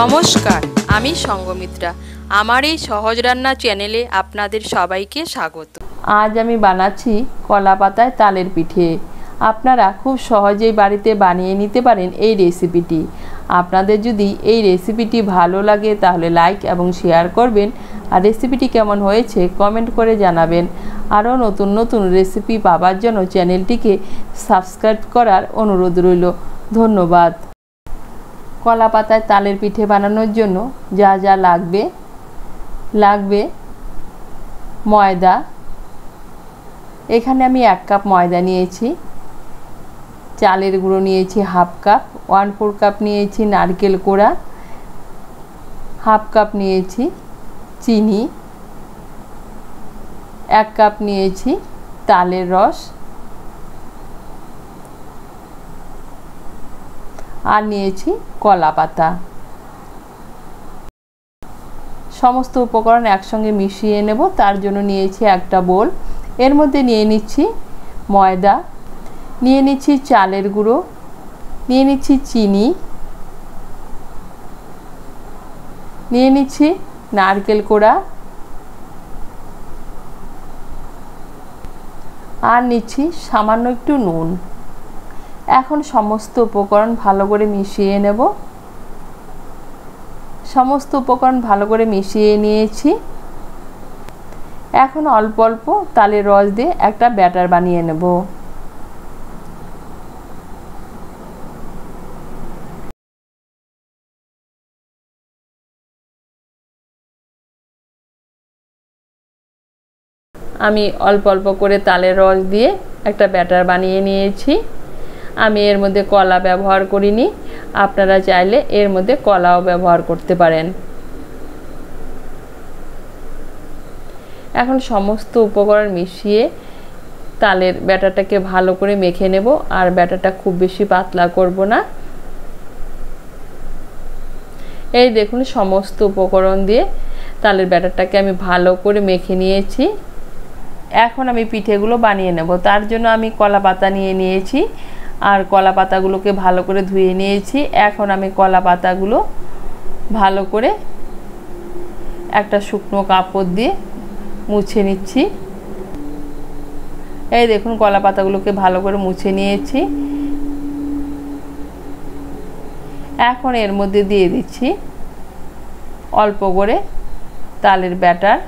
নমস্কার আমি সঙ্গমিত্রা আমার এই সহজ রান্না চ্যানেলে আপনাদের সবাইকে স্বাগত আজ আমি বানাচ্ছি কলা পাতায় তালের পিঠে আপনারা খুব সহজেই বাড়িতে বানিয়ে নিতে পারেন এই রেসিপিটি আপনাদের যদি এই রেসিপিটি ভালো লাগে তাহলে লাইক এবং শেয়ার করবেন আর রেসিপিটি কেমন হয়েছে কমেন্ট করে জানাবেন আরও নতুন নতুন রেসিপি পাবার জন্য চ্যানেলটিকে সাবস্ক্রাইব করার অনুরোধ রইল ধন্যবাদ কলা পাতায় তালের পিঠে বানানোর জন্য যা যা লাগবে লাগবে ময়দা এখানে আমি এক কাপ ময়দা নিয়েছি চালের গুঁড়ো নিয়েছি half cup one four cup নিয়েছি নারকেল কোড়া হাফ কাপ নিয়েছি চিনি এক কাপ নিয়েছি তালের রস আর নিয়েছি কলা পাতা সমস্ত উপকরণ একসঙ্গে মিশিয়ে নেব তার জন্য নিয়েছি একটা বোল এর মধ্যে নিয়ে নিচ্ছি ময়দা নিয়ে নিচ্ছি চালের গুঁড়ো নিয়ে নিচ্ছি চিনি নিয়ে নিচ্ছি নারকেল কোড়া আর নিচ্ছি সামান্য একটু নুন এখন সমস্ত উপকরণ ভালো করে মিশিয়ে নেব সমস্ত উপকরণ ভালো করে মিশিয়ে নিয়েছি এখন অল্প অল্প তালের রস দিয়ে একটা ব্যাটার বানিয়ে নেব আমি অল্প অল্প করে তালের রস দিয়ে একটা ব্যাটার বানিয়ে নিয়েছি আমি এর মধ্যে কলা ব্যবহার করিনি আপনারা চাইলে এর মধ্যে কলাও ব্যবহার করতে পারেন এখন সমস্ত উপকরণ মিশিয়ে তালের ব্যাটাটাকে ভালো করে মেখে নেব আর ব্যাটাটা খুব বেশি পাতলা করব না এই দেখুন সমস্ত উপকরণ দিয়ে তালের ব্যাটারটাকে আমি ভালো করে মেখে নিয়েছি এখন আমি পিঠেগুলো বানিয়ে নেব তার জন্য আমি কলা পাতা নিয়ে নিয়েছি আর কলা পাতাগুলোকে ভালো করে ধুয়ে নিয়েছি এখন আমি কলা পাতাগুলো ভালো করে একটা শুকনো কাপড় দিয়ে মুছে নিচ্ছি এই দেখুন কলা পাতাগুলোকে ভালো করে মুছে নিয়েছি এখন এর মধ্যে দিয়ে দিচ্ছি অল্প করে তালের ব্যাটার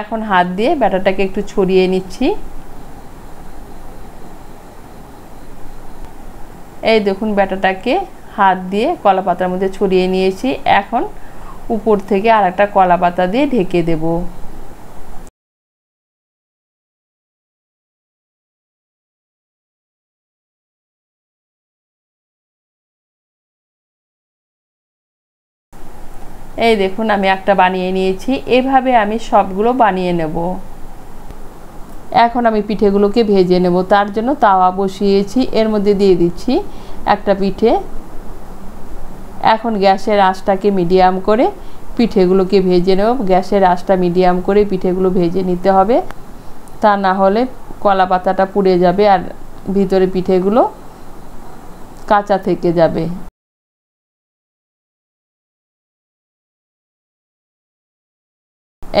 এখন হাত দিয়ে ব্যাটারটাকে একটু ছড়িয়ে নিচ্ছি এই দেখুন ব্যাটাটাকে হাত দিয়ে কলা পাতার মধ্যে ছড়িয়ে নিয়েছি এখন উপর থেকে আর একটা কলা পাতা দিয়ে ঢেকে দেব এই দেখুন আমি একটা বানিয়ে নিয়েছি এভাবে আমি সবগুলো বানিয়ে নেব এখন আমি পিঠেগুলোকে ভেজে নেব তার জন্য তাওয়া বসিয়েছি এর মধ্যে দিয়ে দিচ্ছি একটা পিঠে এখন গ্যাসের আঁচটাকে মিডিয়াম করে পিঠেগুলোকে ভেজে নেব গ্যাসের আঁচটা মিডিয়াম করে পিঠেগুলো ভেজে নিতে হবে তা না হলে কলা পাতাটা পুড়ে যাবে আর ভিতরে পিঠেগুলো কাঁচা থেকে যাবে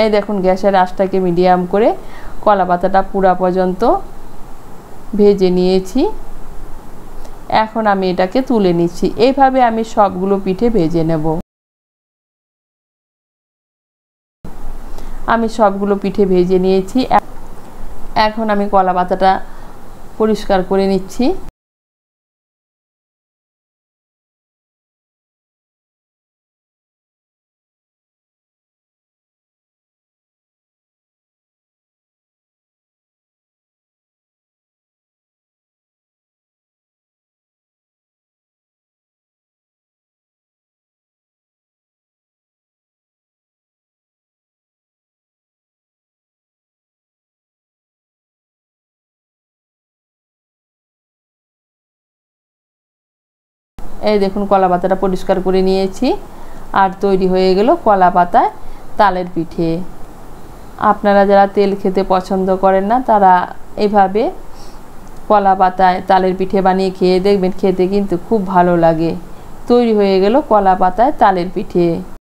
এই দেখুন গ্যাসের আঁচটাকে মিডিয়াম করে কলা পাতাটা পুরা পর্যন্ত ভেজে নিয়েছি এখন আমি এটাকে তুলে নিচ্ছি এইভাবে আমি সবগুলো পিঠে ভেজে নেব আমি সবগুলো পিঠে ভেজে নিয়েছি এখন আমি কলা পাতাটা পরিষ্কার করে নিচ্ছি এই দেখুন কলা পাতাটা পরিষ্কার করে নিয়েছি আর তৈরি হয়ে গেল কলা পাতায় তালের পিঠে আপনারা যারা তেল খেতে পছন্দ করেন না তারা এভাবে কলা পাতায় তালের পিঠে বানিয়ে খেয়ে দেখবেন খেতে কিন্তু খুব ভালো লাগে তৈরি হয়ে গেল কলা পাতায় তালের পিঠে